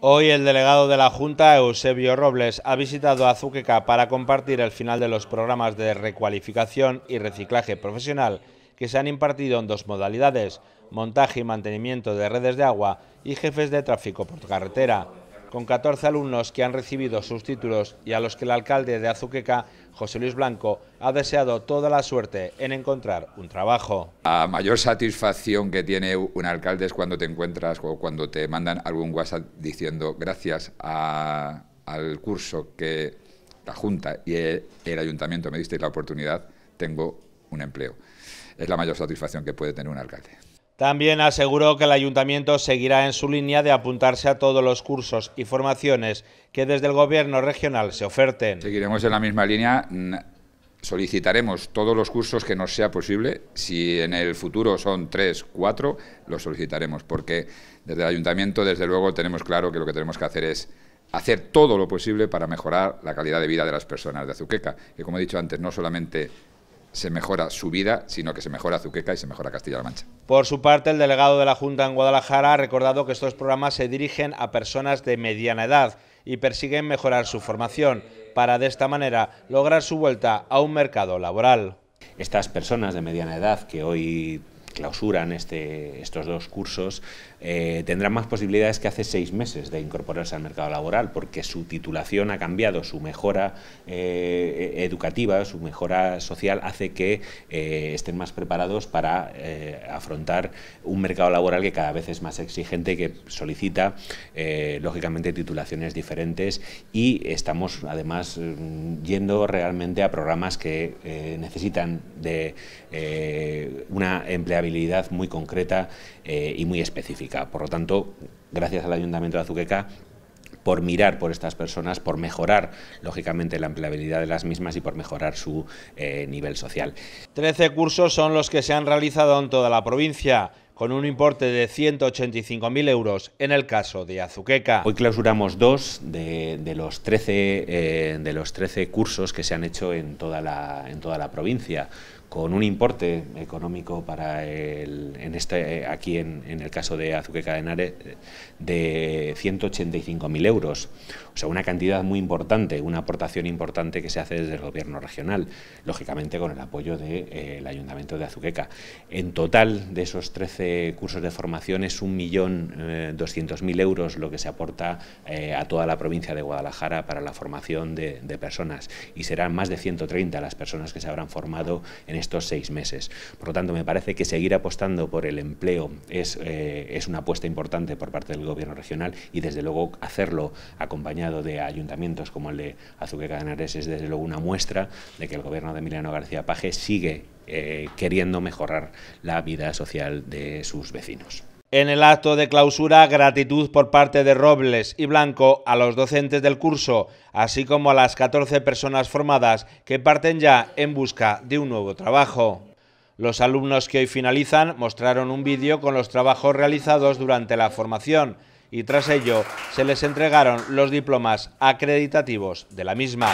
Hoy el delegado de la Junta, Eusebio Robles, ha visitado Azuqueca para compartir el final de los programas de recualificación y reciclaje profesional que se han impartido en dos modalidades, montaje y mantenimiento de redes de agua y jefes de tráfico por carretera, con 14 alumnos que han recibido sus títulos y a los que el alcalde de Azuqueca José Luis Blanco ha deseado toda la suerte en encontrar un trabajo. La mayor satisfacción que tiene un alcalde es cuando te encuentras o cuando te mandan algún WhatsApp diciendo gracias al curso que la Junta y el, el Ayuntamiento me disteis la oportunidad, tengo un empleo. Es la mayor satisfacción que puede tener un alcalde. También aseguró que el ayuntamiento seguirá en su línea de apuntarse a todos los cursos y formaciones que desde el gobierno regional se oferten. Seguiremos en la misma línea, mm, solicitaremos todos los cursos que nos sea posible. Si en el futuro son tres, cuatro, los solicitaremos, porque desde el ayuntamiento, desde luego, tenemos claro que lo que tenemos que hacer es hacer todo lo posible para mejorar la calidad de vida de las personas de Azuqueca, que como he dicho antes, no solamente se mejora su vida, sino que se mejora Zuqueca y se mejora Castilla-La Mancha. Por su parte, el delegado de la Junta en Guadalajara ha recordado que estos programas se dirigen a personas de mediana edad y persiguen mejorar su formación para de esta manera lograr su vuelta a un mercado laboral. Estas personas de mediana edad que hoy clausuran este, estos dos cursos eh, tendrán más posibilidades que hace seis meses de incorporarse al mercado laboral, porque su titulación ha cambiado, su mejora eh, educativa, su mejora social hace que eh, estén más preparados para afrontar un mercado laboral que cada vez es más exigente, que solicita, lógicamente, titulaciones diferentes y estamos, además, mm, yendo realmente a programas que necesitan de una empleabilidad muy concreta y muy específica. Por lo tanto, gracias al Ayuntamiento de Azuqueca por mirar por estas personas, por mejorar, lógicamente, la empleabilidad de las mismas y por mejorar su eh, nivel social. Trece cursos son los que se han realizado en toda la provincia con un importe de 185.000 euros en el caso de Azuqueca. Hoy clausuramos dos de, los 13, de los 13 eh, cursos que se han hecho en en toda la provincia con un importe económico para el, en este, aquí en, el caso de Azuqueca de de 185.000 euros. O sea, una cantidad muy importante, una aportación importante que se hace desde el gobierno regional, lógicamente con el apoyo del eh, Ayuntamiento de Azuqueca. En total de esos 13 cursos de formación es 1.200.000 eh, euros lo que se aporta eh, a toda la provincia de Guadalajara para la formación de, personas y serán más de 130 las personas que se habrán formado en estos seis meses. Por lo tanto, me parece que seguir apostando por el empleo eh, es, una apuesta importante por parte del Gobierno regional y, desde luego, hacerlo acompañado de ayuntamientos como el de de Canares es, desde luego, una muestra de que el Gobierno de Emiliano García Paje sigue eh, queriendo mejorar la vida social de sus vecinos. En el acto de clausura, gratitud por parte de Robles y Blanco a los docentes del curso, así como a las 14 personas formadas que parten ya en busca de un nuevo trabajo. Los alumnos que hoy finalizan mostraron un vídeo con los trabajos realizados durante la formación y tras ello se les entregaron los diplomas acreditativos de la misma.